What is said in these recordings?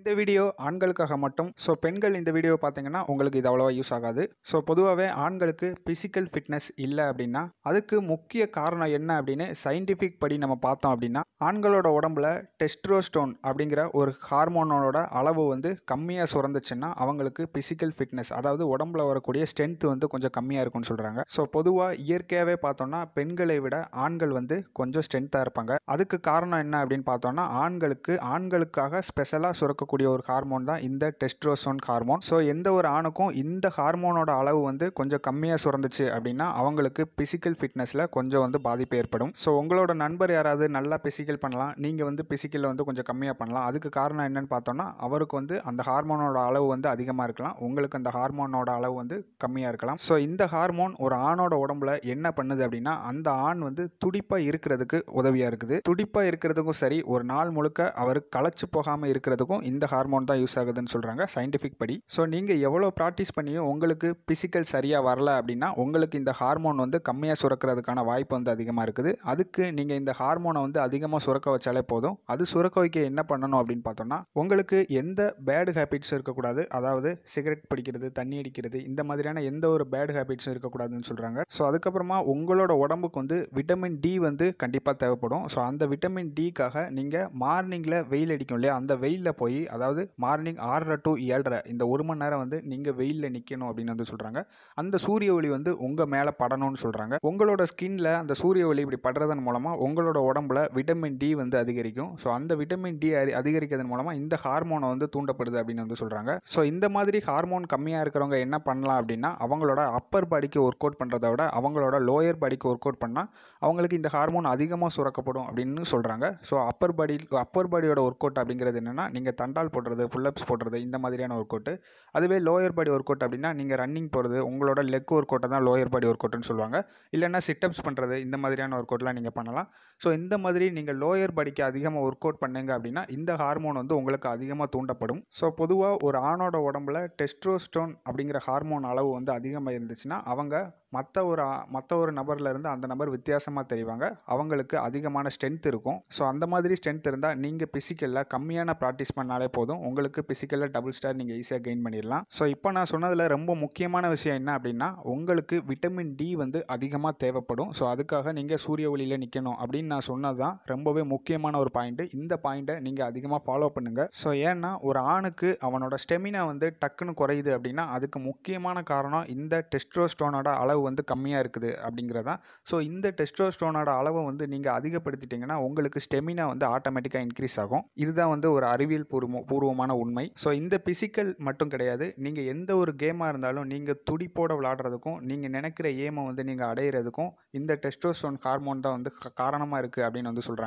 இந்த வீடியோ ஆண்களுக்காக மட்டும் ஸோ பெண்கள் இந்த வீடியோ பார்த்தீங்கன்னா உங்களுக்கு இது அவ்வளோவா யூஸ் ஆகாது ஸோ பொதுவாகவே ஆண்களுக்கு ஃபிசிக்கல் ஃபிட்னஸ் இல்லை அப்படின்னா அதுக்கு முக்கிய காரணம் என்ன அப்படின்னு சயின்டிஃபிக் படி நம்ம பார்த்தோம் அப்படின்னா ஆண்களோட உடம்புல டெஸ்ட்ரோஸ்டோன் அப்படிங்கிற ஒரு ஹார்மோனோட அளவு வந்து கம்மியாக சுரந்துச்சுன்னா அவங்களுக்கு ஃபிசிக்கல் ஃபிட்னஸ் அதாவது உடம்புல வரக்கூடிய ஸ்ட்ரென்த் வந்து கொஞ்சம் கம்மியாக இருக்கும்னு சொல்கிறாங்க ஸோ பொதுவாக இயற்கையாகவே பார்த்தோம்னா பெண்களை விட ஆண்கள் வந்து கொஞ்சம் ஸ்ட்ரென்த்தாக இருப்பாங்க அதுக்கு காரணம் என்ன அப்படின்னு பார்த்தோம்னா ஆண்களுக்கு ஆண்களுக்காக ஸ்பெஷலாக சுரக்க சுரக்கக்கூடிய ஒரு ஹார்மோன் தான் இந்த டெஸ்ட்ரோசோன் ஹார்மோன் ஸோ எந்த ஒரு ஆணுக்கும் இந்த ஹார்மோனோட அளவு வந்து கொஞ்சம் கம்மியாக சுரந்துச்சு அப்படின்னா அவங்களுக்கு பிசிக்கல் ஃபிட்னஸில் கொஞ்சம் வந்து பாதிப்பு ஏற்படும் ஸோ உங்களோட நண்பர் யாராவது நல்லா பிசிக்கல் பண்ணலாம் நீங்கள் வந்து பிசிக்கலில் வந்து கொஞ்சம் கம்மியாக பண்ணலாம் அதுக்கு காரணம் என்னென்னு பார்த்தோம்னா அவருக்கு வந்து அந்த ஹார்மோனோட அளவு வந்து அதிகமாக இருக்கலாம் உங்களுக்கு அந்த ஹார்மோனோட அளவு வந்து கம்மியாக இருக்கலாம் ஸோ இந்த ஹார்மோன் ஒரு ஆணோட உடம்புல என்ன பண்ணுது அப்படின்னா அந்த ஆண் வந்து துடிப்பாக இருக்கிறதுக்கு உதவியாக இருக்குது துடிப்பாக இருக்கிறதுக்கும் சரி ஒரு நாள் முழுக்க அவர் களைச்சு போகாமல் இருக்கிறதுக்கும் இந்த இந்த ஹார்மோன் தான் யூஸ் ஆகுதுன்னு சொல்கிறாங்க சயின்டிஃபிக் படி ஸோ நீங்கள் எவ்வளோ ப்ராக்டிஸ் பண்ணியும் உங்களுக்கு பிசிக்கல் சரியாக வரல அப்படின்னா உங்களுக்கு இந்த ஹார்மோன் வந்து கம்மியாக சுரக்கிறதுக்கான வாய்ப்பு வந்து அதிகமாக இருக்குது அதுக்கு நீங்கள் இந்த ஹார்மோனை வந்து அதிகமாக சுரக்க வச்சாலே போதும் அது சுரக்க வைக்க என்ன பண்ணணும் அப்படின்னு பார்த்தோம்னா உங்களுக்கு எந்த பேடு ஹேபிட்ஸும் இருக்கக்கூடாது அதாவது சிகரெட் பிடிக்கிறது தண்ணி அடிக்கிறது இந்த மாதிரியான எந்த ஒரு பேடு ஹேபிட்ஸும் இருக்கக்கூடாதுன்னு சொல்கிறாங்க ஸோ அதுக்கப்புறமா உங்களோட உடம்புக்கு வந்து விட்டமின் டி வந்து கண்டிப்பாக தேவைப்படும் ஸோ அந்த விட்டமின் டிக்காக நீங்கள் மார்னிங்கில் வெயில் அடிக்கும் இல்லையா அந்த வெயிலில் போய் அதாவது மார்னிங் ஆறரை டு ஏழரை இந்த ஒரு மணி நேரம் வந்து நீங்கள் வெயிலில் நிற்கணும் அப்படின்னு வந்து சொல்கிறாங்க அந்த சூரிய ஒளி வந்து உங்கள் மேலே படணும்னு சொல்கிறாங்க உங்களோட ஸ்கின்ல அந்த சூரிய ஒளி இப்படி படுறதன் மூலமாக உங்களோட உடம்புல விட்டமின் டி வந்து அதிகரிக்கும் ஸோ அந்த விட்டமின் டி அதிகரிக்கிறதன் மூலமாக இந்த ஹார்மோனை வந்து தூண்டப்படுது அப்படின்னு வந்து சொல்கிறாங்க ஸோ இந்த மாதிரி ஹார்மோன் கம்மியாக இருக்கிறவங்க என்ன பண்ணலாம் அப்படின்னா அவங்களோட அப்பர் பாடிக்கு ஒர்க் அவுட் பண்ணுறத விட அவங்களோட லோயர் பாடிக்கு ஒர்க் அவுட் பண்ணால் அவங்களுக்கு இந்த ஹார்மோன் அதிகமாக சுரக்கப்படும் அப்படின்னு சொல்கிறாங்க ஸோ அப்பர் பாடி அப்பர் பாடியோட ஒர்க் அவுட் அப்படிங்கிறது என்னென்னா நீங்கள் தண்டை ஃப்ரண்டால் போடுறது புல்லப்ஸ் போடுறது இந்த மாதிரியான ஒர்க் அவுட்டு அதுவே லோயர் பாடி ஒர்க் அவுட் அப்படின்னா நீங்கள் ரன்னிங் போகிறது உங்களோட லெக் ஒர்க் அவுட்டை தான் லோயர் பாடி ஒர்க் அவுட்னு சொல்லுவாங்க இல்லைன்னா சிட்டப்ஸ் பண்ணுறது இந்த மாதிரியான ஒர்க் அவுட்லாம் நீங்கள் பண்ணலாம் ஸோ இந்த மாதிரி நீங்கள் லோயர் பாடிக்கு அதிகமாக ஒர்க் அவுட் பண்ணுங்க அப்படின்னா இந்த ஹார்மோன் வந்து உங்களுக்கு அதிகமாக தூண்டப்படும் ஸோ பொதுவாக ஒரு ஆணோட உடம்புல டெஸ்ட்ரோஸ்டோன் அப்படிங்கிற ஹார்மோன் அளவு வந்து அதிகமாக இருந்துச்சுன்னா அவங்க மற்ற ஒரு மற்ற ஒரு நபர்லேருந்து அந்த நபர் வித்தியாசமாக தெரிவாங்க அவங்களுக்கு அதிகமான ஸ்ட்ரென்த் இருக்கும் ஸோ அந்த மாதிரி ஸ்ட்ரென்த் இருந்தால் நீங்கள் பிசிக்கலில் கம்மியான ப்ராக்டிஸ் பண்ணாலே போதும் உங்களுக்கு பிசிக்கலில் டபுள் ஸ்டார் நீங்கள் ஈஸியாக கெயின் பண்ணிடலாம் ஸோ இப்போ நான் சொன்னதில் ரொம்ப முக்கியமான விஷயம் என்ன அப்படின்னா உங்களுக்கு விட்டமின் டி வந்து அதிகமாக தேவைப்படும் ஸோ அதுக்காக நீங்கள் சூரிய ஒளியில் நிற்கணும் அப்படின்னு நான் சொன்னது தான் ரொம்பவே முக்கியமான ஒரு பாயிண்ட்டு இந்த பாயிண்ட்டை நீங்கள் அதிகமாக ஃபாலோ பண்ணுங்கள் ஸோ ஏன்னா ஒரு ஆணுக்கு அவனோட ஸ்டெமினா வந்து டக்குன்னு குறையுது அப்படின்னா அதுக்கு முக்கியமான காரணம் இந்த டெஸ்ட்ரோஸ்டோனோட அளவு அளவு வந்து கம்மியாக இருக்குது அப்படிங்கிறதான் ஸோ இந்த டெஸ்ட்ரோஸ்டோனோட அளவை வந்து நீங்கள் அதிகப்படுத்திட்டிங்கன்னா உங்களுக்கு ஸ்டெமினா வந்து ஆட்டோமேட்டிக்காக இன்க்ரீஸ் ஆகும் இதுதான் வந்து ஒரு அறிவியல் பூர்வ பூர்வமான உண்மை ஸோ இந்த பிசிக்கல் மட்டும் கிடையாது நீங்கள் எந்த ஒரு கேமாக இருந்தாலும் நீங்கள் துடிப்போட விளாடுறதுக்கும் நீங்கள் நினைக்கிற ஏமை வந்து நீங்கள் அடையிறதுக்கும் இந்த டெஸ்டோஸ்டோன் ஹார்மோன் தான் வந்து காரணமாக இருக்குது அப்படின்னு வந்து சொல்கிறாங்க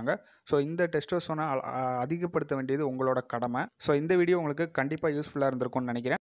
ஸோ இந்த டெஸ்ட்ரோஸ்டோனை அதிகப்படுத்த வேண்டியது உங்களோட கடமை ஸோ இந்த வீடியோ உங்களுக்கு கண்டிப்பாக யூஸ்ஃபுல்லாக இருந்திருக்கும்னு நினைக்கிறேன்